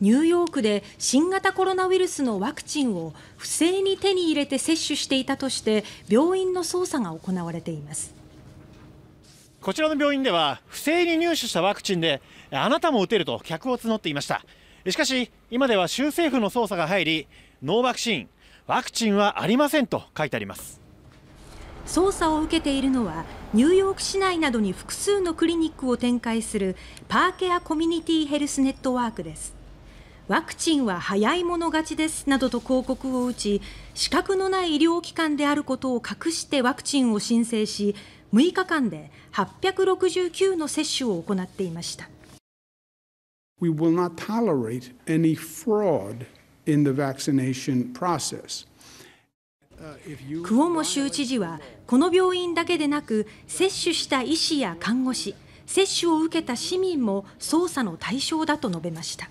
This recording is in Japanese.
ニューヨークで新型コロナウイルスのワクチンを不正に手に入れて接種していたとして病院の捜査が行われていますこちらの病院では不正に入手したワクチンであなたも打てると客を募っていましたしかし今では州政府の捜査が入りノーワクチンワクチンはありませんと書いてあります捜査を受けているのはニューヨーク市内などに複数のクリニックを展開するパーケアコミュニティヘルスネットワークですワクチンは早い者勝ちですなどと広告を打ち資格のない医療機関であることを隠してワクチンを申請し6日間で869の接種を行っていました。We will not tolerate any fraud in the vaccination process. クオモ州知事はこの病院だけでなく接種した医師や看護師接種を受けた市民も捜査の対象だと述べました。